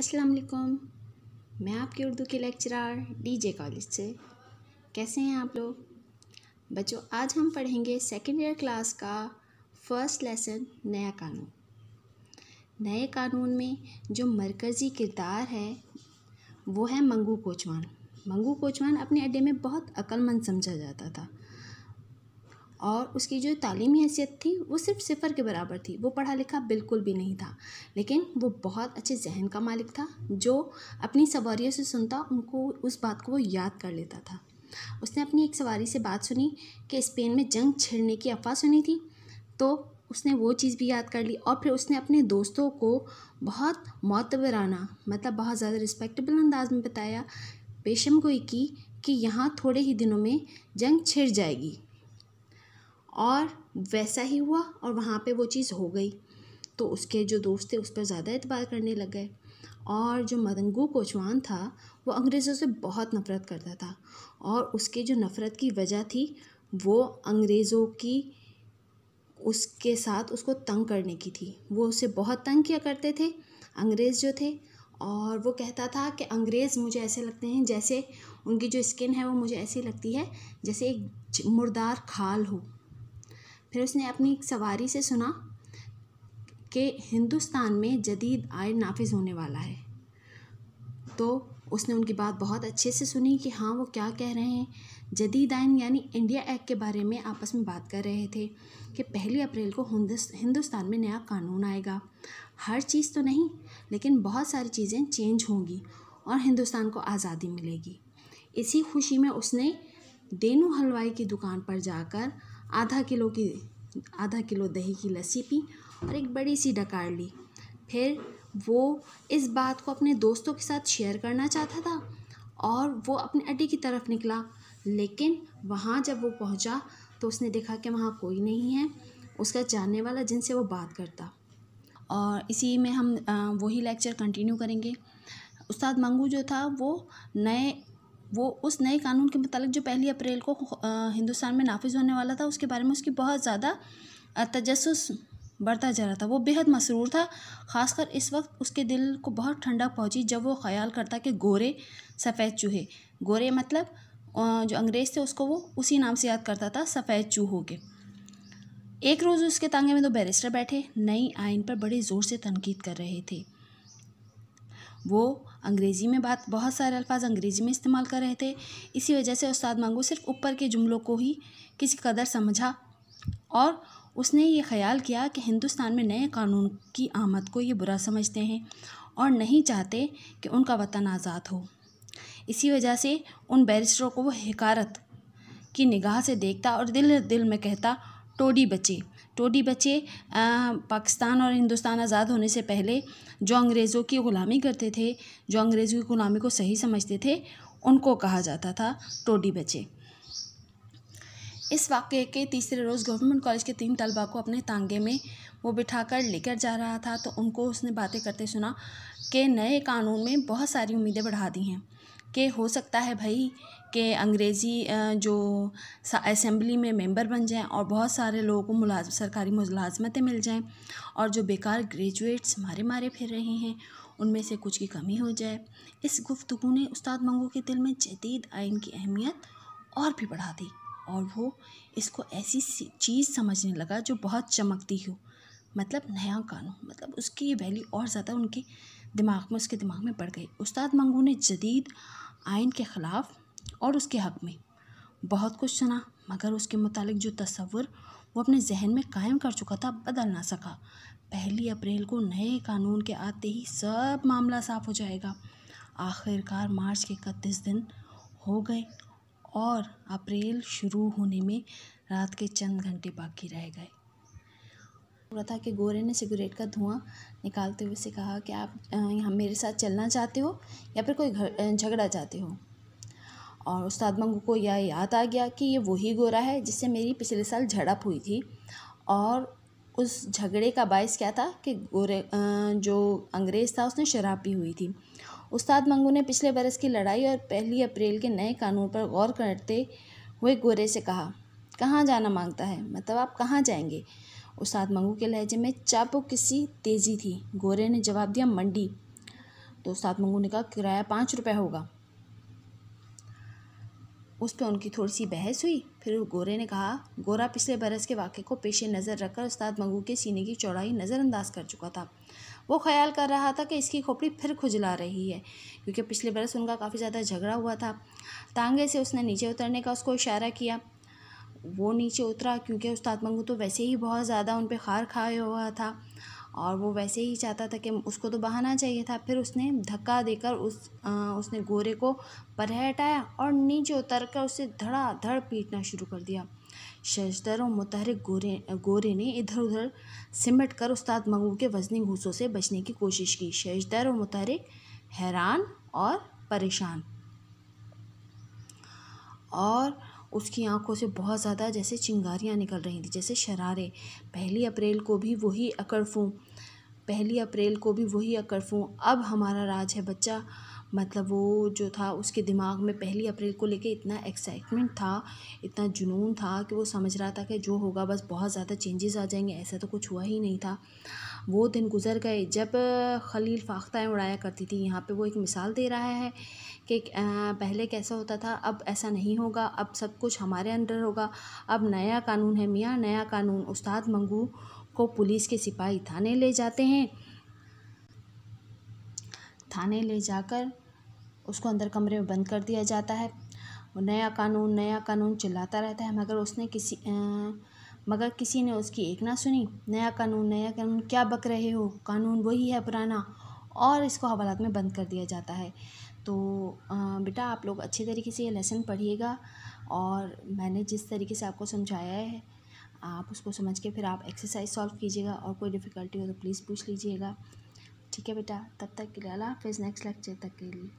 अस्सलाम वालेकुम मैं आपकी उर्दू के लेक्चरर डीजे कॉलेज से कैसे हैं आप लोग बच्चों आज हम पढ़ेंगे सेकेंड ईयर क्लास का फर्स्ट लेसन नया कानून नए कानून में जो मरकज़ी किरदार है वो है मंगू कोचवान मंगू कोचवान अपने अड्डे में बहुत अक्लमंद समझा जाता था और उसकी जो तालीमी हैसियत थी वो सिर्फ सिफ़र के बराबर थी वो पढ़ा लिखा बिल्कुल भी नहीं था लेकिन वो बहुत अच्छे जहन का मालिक था जो अपनी सवारियों से सुनता उनको उस बात को वो याद कर लेता था उसने अपनी एक सवारी से बात सुनी कि स्पेन में जंग छिड़ने की अफवाह सुनी थी तो उसने वो चीज़ भी याद कर ली और फिर उसने अपने दोस्तों को बहुत मोतबराना मतलब बहुत ज़्यादा रिस्पेक्टेबल अंदाज में बताया पेशम गोई की कि यहाँ थोड़े ही दिनों में जंग छिड़ जाएगी और वैसा ही हुआ और वहाँ पे वो चीज़ हो गई तो उसके जो दोस्त थे उस पर ज़्यादा एतबार करने लग गए और जो मदंगू कोचवान था वो अंग्रेज़ों से बहुत नफ़रत करता था और उसके जो नफ़रत की वजह थी वो अंग्रेज़ों की उसके साथ उसको तंग करने की थी वो उसे बहुत तंग किया करते थे अंग्रेज़ जो थे और वो कहता था कि अंग्रेज़ मुझे ऐसे लगते हैं जैसे उनकी जो स्किन है वो मुझे ऐसी लगती है जैसे एक मुर्दार खाल हो फिर उसने अपनी एक सवारी से सुना कि हिंदुस्तान में जदीद आयन नाफिज होने वाला है तो उसने उनकी बात बहुत अच्छे से सुनी कि हाँ वो क्या कह रहे हैं जदीद आयन यानी इंडिया एक्ट के बारे में आपस में बात कर रहे थे कि पहली अप्रैल को हिंदुस्तान में नया कानून आएगा हर चीज़ तो नहीं लेकिन बहुत सारी चीज़ें चेंज होंगी और हिंदुस्तान को आज़ादी मिलेगी इसी खुशी में उसने देनू हलवाई की दुकान पर जाकर आधा किलो की आधा किलो दही की लस्सी पी और एक बड़ी सी डकार ली फिर वो इस बात को अपने दोस्तों के साथ शेयर करना चाहता था और वो अपने अड्डे की तरफ निकला लेकिन वहाँ जब वो पहुँचा तो उसने देखा कि वहाँ कोई नहीं है उसका जानने वाला जिनसे वो बात करता और इसी में हम वही लेक्चर कंटिन्यू करेंगे उस्ताद मंगू जो था वो नए वो उस नए कानून के मुतालिक जो पहली अप्रैल को हिंदुस्तान में नाफिज होने वाला था उसके बारे में उसकी बहुत ज़्यादा तजस बढ़ता जा रहा था वो बेहद मसरूर था ख़ासकर इस वक्त उसके दिल को बहुत ठंडक पहुंची जब वो ख्याल करता कि गोरे सफ़ेद चूहे गोरे मतलब जो अंग्रेज़ थे उसको वो उसी नाम से याद करता था सफ़ेद चूहों के एक रोज़ उसके तांगे में दो बैरिस्टर बैठे नई आइन पर बड़े ज़ोर से तनकीद कर रहे थे वो अंग्रेज़ी में बात बहुत सारे अल्फाज अंग्रेज़ी में इस्तेमाल कर रहे थे इसी वजह से उस्ताद मांगू सिर्फ ऊपर के जुमलों को ही किसी कदर समझा और उसने ये ख्याल किया कि हिंदुस्तान में नए कानून की आमद को ये बुरा समझते हैं और नहीं चाहते कि उनका वतन आज़ाद हो इसी वजह से उन बैरिस्टरों को वो हकारत की निगाह से देखता और दिल दिल में कहता टोडी बचे टोडी बच्चे पाकिस्तान और हिंदुस्तान आज़ाद होने से पहले जो अंग्रेज़ों की ग़ुलामी करते थे जो अंग्रेज़ों की ग़ुलामी को सही समझते थे उनको कहा जाता था टोडी बच्चे इस वाक़े के तीसरे रोज़ गवर्नमेंट कॉलेज के तीन तलबा को अपने तांगे में वो बिठा कर लेकर जा रहा था तो उनको उसने बातें करते सुना कि नए कानून में बहुत सारी उम्मीदें बढ़ा दी हैं कि हो सकता है भाई कि अंग्रेज़ी जो असेंबली में मेंबर बन जाएं और बहुत सारे लोगों को मुलाज सरकारी मुलाजमतें मिल जाएं और जो बेकार ग्रेजुएट्स मारे मारे फिर रहे हैं उनमें से कुछ की कमी हो जाए इस गुफ्तु ने उस्ताद मंगो के दिल में जदीद आइन की अहमियत और भी बढ़ा दी और वो इसको ऐसी चीज़ समझने लगा जो बहुत चमकती हो मतलब नया कानून मतलब उसकी वैल्यू और ज़्यादा उनके दिमाग में उसके दिमाग में पड़ गई उस्ताद मंगू ने जदीद आइन के ख़िलाफ़ और उसके हक़ में बहुत कुछ सुना मगर उसके मुतालिक जो तस्वुर वो अपने जहन में कायम कर चुका था बदल ना सका पहली अप्रैल को नए कानून के आते ही सब मामला साफ हो जाएगा आखिरकार मार्च के इकतीस दिन हो गए और अप्रैल शुरू होने में रात के चंद घंटे बाकी रह गए पूरा था कि गोरे ने सिगरेट का धुआं निकालते हुए से कहा कि आप यहाँ मेरे साथ चलना चाहते हो या फिर कोई झगड़ा चाहते हो और उस्ताद मंगू को यह याद आ गया कि ये वही गोरा है जिससे मेरी पिछले साल झड़प हुई थी और उस झगड़े का बायस क्या था कि गोरे जो अंग्रेज़ था उसने शराब पी हुई थी उस्ताद मंगू ने पिछले बरस की लड़ाई और पहली अप्रैल के नए कानून पर गौर करते हुए गोरे से कहा कहाँ जाना मांगता है मतलब आप कहाँ जाएंगे उस्ताद मंगू के लहजे में चापो किसी तेज़ी थी गोरे ने जवाब दिया मंडी तो उस्ताद मंगू ने कहा किराया पाँच रुपये होगा उस पर उनकी थोड़ी सी बहस हुई फिर गोरे ने कहा गोरा पिछले बरस के वाक़े को पेशे नज़र रखकर उस्ताद मंगू के सीने की चौड़ाई नज़रअंदाज कर चुका था वो ख्याल कर रहा था कि इसकी खोपड़ी फिर खुजला रही है क्योंकि पिछले बरस उनका काफ़ी ज़्यादा झगड़ा हुआ था तांगे से उसने नीचे उतरने का उसको इशारा किया वो नीचे उतरा क्योंकि उस मंगू तो वैसे ही बहुत ज़्यादा उन पर खार खाए हुआ था और वो वैसे ही चाहता था कि उसको तो बहाना चाहिए था फिर उसने धक्का देकर उस आ, उसने गोरे को पर हटाया और नीचे उतर कर उसे धड़ाधड़ पीटना शुरू कर दिया शशदर और मुतहरिक गोरे गोरे ने इधर उधर सिमट कर उस्ताद मंगू के वजनी घूसों से बचने की कोशिश की शशदर और मुतहरिक हैरान और परेशान और उसकी आंखों से बहुत ज़्यादा जैसे चिंगारियाँ निकल रही थी जैसे शरारे पहली अप्रैल को भी वही अकड़फूँ पहली अप्रैल को भी वही अकड़फूँ अब हमारा राज है बच्चा मतलब वो जो था उसके दिमाग में पहली अप्रैल को लेके इतना एक्साइटमेंट था इतना जुनून था कि वो समझ रहा था कि जो होगा बस बहुत ज़्यादा चेंजेस आ जाएंगे ऐसा तो कुछ हुआ ही नहीं था वो दिन गुजर गए जब खलील फाख्ताएँ उड़ाया करती थी यहाँ पे वो एक मिसाल दे रहा है कि पहले कैसा होता था अब ऐसा नहीं होगा अब सब कुछ हमारे अंडर होगा अब नया कानून है मियाँ नया कानून उस्ताद मंगू को पुलिस के सिपाही थाने ले जाते हैं थाने ले जाकर उसको अंदर कमरे में बंद कर दिया जाता है वो नया कानून नया कानून चिल्लाता रहता है मगर उसने किसी आ, मगर किसी ने उसकी एक ना सुनी नया कानून नया कानून क्या बक रहे हो कानून वही है पुराना और इसको हवालात में बंद कर दिया जाता है तो बेटा आप लोग अच्छे तरीके से ये लेसन पढ़िएगा और मैंने जिस तरीके से आपको समझाया है आप उसको समझ के फिर आप एक्सरसाइज सॉल्व कीजिएगा और कोई डिफ़िकल्टी हो तो प्लीज़ पूछ लीजिएगा ठीक है बेटा तब तक के लिए अला हाफिज़ नेक्स्ट लेक्चर तक के लिए